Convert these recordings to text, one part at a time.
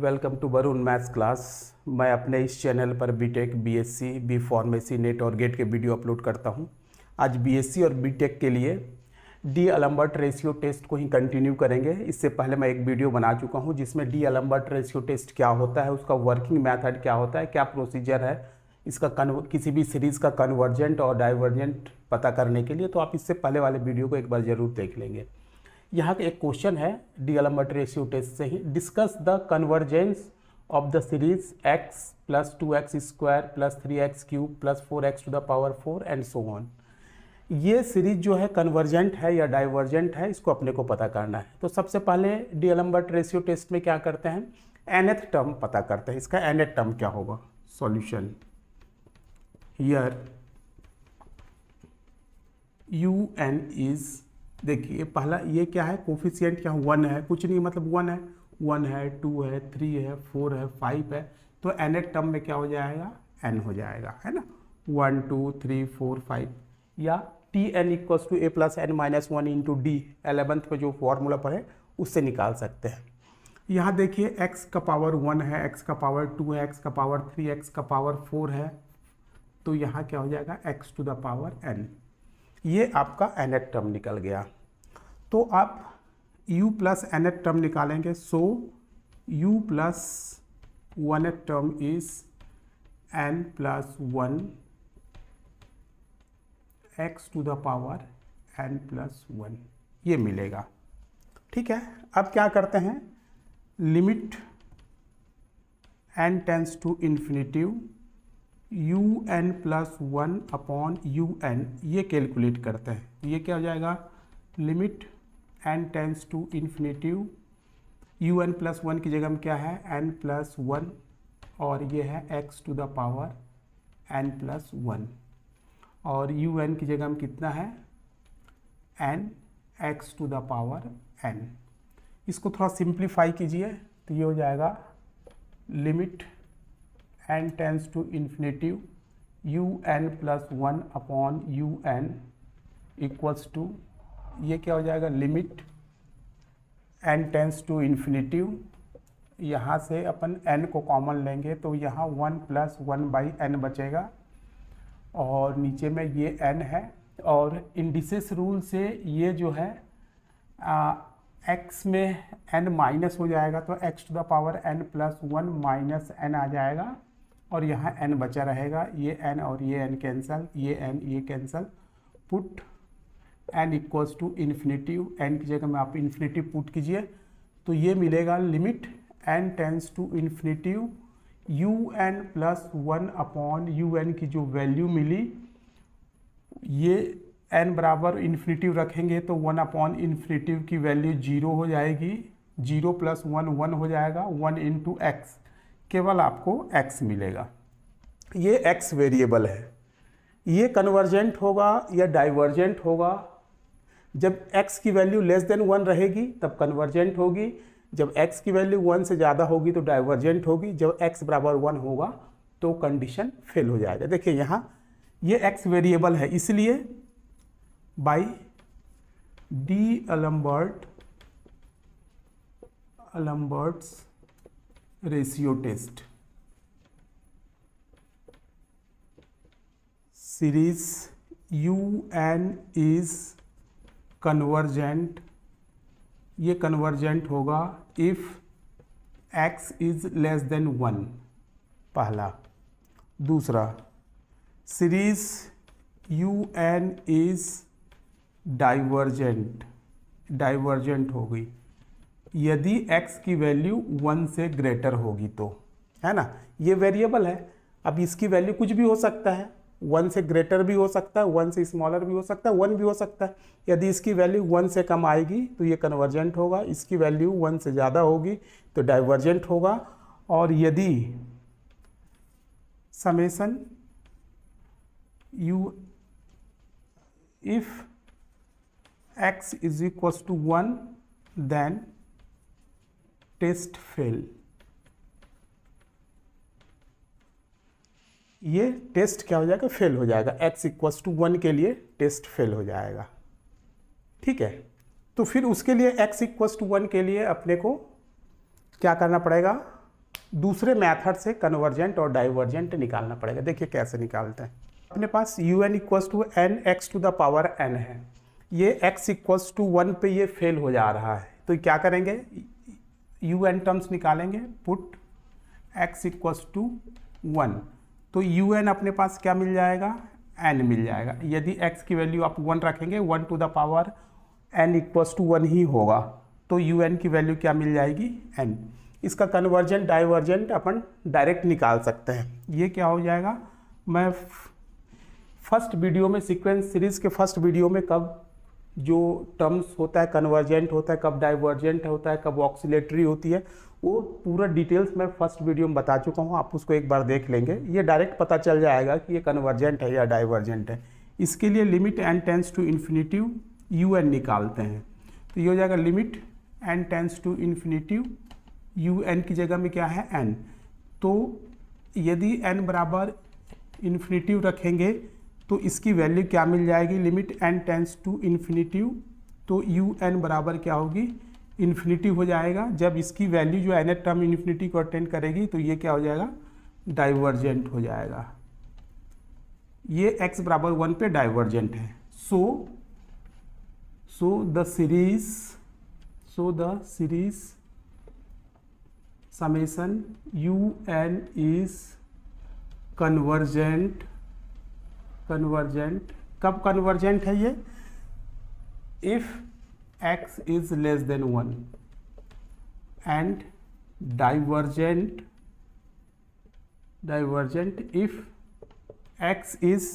Welcome to Varun maths class मैं अपने इस चैनल पर BTech, BSc, B pharmacy NET और गेट के वीडियो अपलोड करता हूं। आज बीएससी और बीटेक के लिए डी अलम्बर्ट रेशियो टेस्ट को ही कंटिन्यू करेंगे इससे पहले मैं एक वीडियो बना चुका हूं जिसमें डी अलम्बर्ट रेशियो टेस्ट क्या होता है उसका वर्किंग मैथड क्या होता है क्या प्रोसीजर है इसका किसी भी सीरीज़ का कन्वर्जेंट और डाइवर्जेंट पता करने के लिए तो आप इससे पहले वाले वीडियो को एक बार ज़रूर देख लेंगे यहाँ का एक क्वेश्चन है डी एलम्बर्ट रेशियो टेस्ट से ही discuss the convergence of the series x plus two x square plus three x cube plus four x to the power four and so on ये सीरीज जो है convergent है या divergent है इसको अपने को पता करना है तो सबसे पहले डी एलम्बर्ट रेशियो टेस्ट में क्या करते हैं एनएथ टर्म पता करते हैं इसका एनथ टर्म क्या होगा solution here u n is देखिए पहला ये क्या है कोफिशियंट क्या वन है कुछ नहीं मतलब वन है वन है टू है थ्री है फोर है फाइव है तो एन एट टर्म में क्या हो जाएगा एन हो जाएगा है ना one two three four five या t n equals to a plus n minus one into d eleventh में जो फॉर्मूला पढ़े उससे निकाल सकते हैं यहाँ देखिए x का पावर वन है x का पावर टू है x का पावर थ्री एक्स का पावर फोर है तो यहाँ क्या हो जाएगा x to the power n ये आपका एन एट टर्म निकल गया तो आप u plus n at term निकालेंगे so u plus one at term is n plus one x to the power n plus one ये मिलेगा ठीक है अब क्या करते हैं limit n tends to infinitive u n plus one upon u n ये कैलकुलेट करते हैं ये क्या हो जाएगा limit n tends to infinitive u n plus one की जगह में क्या है एन प्लस वन और ये है x to the power n plus one और यू एन की जगह में कितना है n x to the power n इसको थोड़ा सिंप्लीफाई कीजिए तो ये हो जाएगा limit n tends to infinitive u n plus one upon u n equals to ये क्या हो जाएगा limit n tends to infinitive यहाँ से अपन एन को कॉमन लेंगे तो यहाँ one plus one by N बचेगा और नीचे में ये एन है और इंडिसेस रूल से ये जो है आ, एक्स में एन माइनस हो जाएगा तो x to the power n plus one minus n आ जाएगा और यहाँ n बचा रहेगा ये n और ये n कैंसल ये n ये cancel put n equals to infinitive n की जगह में आप इन्फिनेटिव पुट कीजिए तो ये मिलेगा limit n tends to infinitive u n plus one upon u n की जो वैल्यू मिली ये n बराबर इन्फिनेटिव रखेंगे तो वन अपॉन इन्फिनेटिव की वैल्यू जीरो हो जाएगी जीरो प्लस वन वन हो जाएगा वन इंटू एक्स केवल आपको x मिलेगा ये x वेरिएबल है ये कन्वर्जेंट होगा या डाइवर्जेंट होगा जब x की वैल्यू लेस देन वन रहेगी तब कन्वर्जेंट होगी जब x की वैल्यू वन से ज़्यादा होगी तो डाइवर्जेंट होगी जब x बराबर वन होगा तो कंडीशन फेल हो जाएगा देखिए यहाँ ये x वेरिएबल है इसलिए by the Alembert Alembert's ratio test series u n is convergent ये कन्वर्जेंट होगा if x is less than one पहला दूसरा series u n is divergent divergent होगी यदि x की वैल्यू वन से ग्रेटर होगी तो है ना ये वेरिएबल है अब इसकी वैल्यू कुछ भी हो सकता है वन से ग्रेटर भी हो सकता है वन से स्मॉलर भी हो सकता है वन भी हो सकता है यदि इसकी वैल्यू वन से कम आएगी तो ये कन्वर्जेंट होगा इसकी वैल्यू वन से ज़्यादा होगी तो डाइवर्जेंट होगा और यदि summation u if x is equal to one then test fail ये टेस्ट क्या हो जाएगा फेल हो जाएगा x इक्वस टू वन के लिए टेस्ट फेल हो जाएगा ठीक है तो फिर उसके लिए x इक्वस टू वन के लिए अपने को क्या करना पड़ेगा दूसरे मेथड से कन्वर्जेंट और डाइवर्जेंट निकालना पड़ेगा देखिए कैसे निकालते हैं अपने पास u n equals to n x to the power n है ये एक्स इक्वस टू वन पे ये फेल हो जा रहा है तो क्या करेंगे यू एन टर्म्स निकालेंगे put x equals to one तो यू एन अपने पास क्या मिल जाएगा एन मिल जाएगा यदि एक्स की वैल्यू आप वन रखेंगे one to the power n equals to one ही होगा तो यू एन की वैल्यू क्या मिल जाएगी एन इसका कन्वर्जेंट डाइवर्जेंट अपन डायरेक्ट निकाल सकते हैं ये क्या हो जाएगा मैं फर्स्ट वीडियो में सीक्वेंस सीरीज़ के फर्स्ट वीडियो में कब जो टर्म्स होता है कन्वर्जेंट होता है कब डाइवर्जेंट होता है कब ऑक्सीटरी होती है वो पूरा डिटेल्स मैं फर्स्ट वीडियो में बता चुका हूँ आप उसको एक बार देख लेंगे ये डायरेक्ट पता चल जाएगा कि ये कन्वर्जेंट है या डाइवर्जेंट है इसके लिए limit n tends to infinitive u n निकालते हैं तो ये हो जाएगा limit n tends to infinitive u n की जगह में क्या है एन तो यदि एन बराबर इन्फिनिटिव रखेंगे तो इसकी वैल्यू क्या मिल जाएगी limit n tends to infinitive तो यू एन बराबर क्या होगी इन्फिनिटी हो जाएगा जब इसकी वैल्यू जो एन टर्म इन्फिनिटी को अटेंड करेगी तो ये क्या हो जाएगा डाइवर्जेंट हो जाएगा ये x बराबर वन पे डाइवर्जेंट है so so the series so the series summation u n is convergent convergent कब कन्वर्जेंट है ये if x is less than one and divergent divergent if x is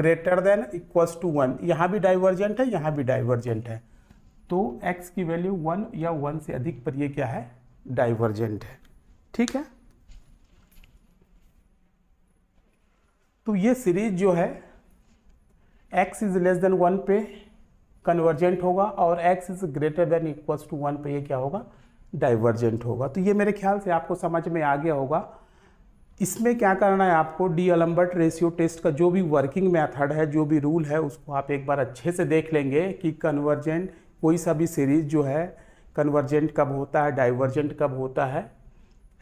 greater than equals to one यहाँ भी divergent है यहाँ भी divergent है तो x की वैल्यू वन या वन से अधिक पर ये क्या है डाइवर्जेंट है ठीक है तो ये सीरीज जो है x is less than one पे कन्वर्जेंट होगा और x is greater than equals to one पे ये क्या होगा डाइवर्जेंट होगा तो ये मेरे ख्याल से आपको समझ में आ गया होगा इसमें क्या करना है आपको डी अलम्बर्ट रेशियो टेस्ट का जो भी वर्किंग मेथड है जो भी रूल है उसको आप एक बार अच्छे से देख लेंगे कि कन्वर्जेंट कोई सा भी सीरीज जो है कन्वर्जेंट कब होता है डाइवर्जेंट कब होता है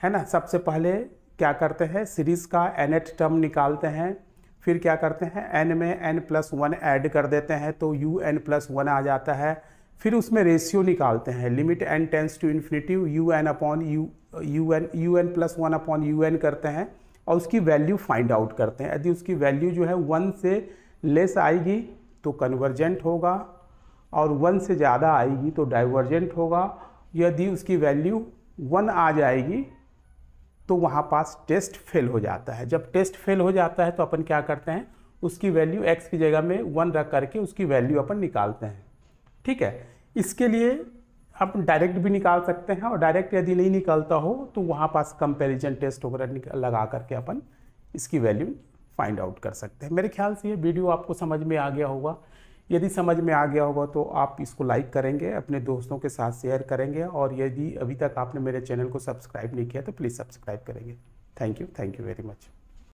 है ना सबसे पहले क्या करते हैं सीरीज़ का एन टर्म निकालते हैं फिर क्या करते हैं एन में एन प्लस वन ऐड कर देते हैं तो यू एन प्लस वन आ जाता है फिर उसमें रेशियो निकालते हैं limit n tends to infinity u n upon u u n u n plus one upon u n करते हैं और उसकी वैल्यू फाइंड आउट करते हैं यदि उसकी वैल्यू जो है वन से लेस आएगी तो कन्वर्जेंट होगा और वन से ज़्यादा आएगी तो डाइवर्जेंट होगा यदि उसकी वैल्यू वन आ जाएगी तो वहाँ पास टेस्ट फेल हो जाता है जब टेस्ट फेल हो जाता है तो अपन क्या करते हैं उसकी वैल्यू एक्स की जगह में वन रख करके उसकी वैल्यू अपन निकालते हैं ठीक है इसके लिए आप डायरेक्ट भी निकाल सकते हैं और डायरेक्ट यदि नहीं निकालता हो तो वहाँ पास कंपेरिजन टेस्ट वगैरह लगा करके अपन इसकी वैल्यू फाइंड आउट कर सकते हैं मेरे ख्याल से ये वीडियो आपको समझ में आ गया होगा यदि समझ में आ गया होगा तो आप इसको लाइक करेंगे अपने दोस्तों के साथ शेयर करेंगे और यदि अभी तक आपने मेरे चैनल को सब्सक्राइब नहीं किया तो प्लीज़ सब्सक्राइब करेंगे thank you thank you very much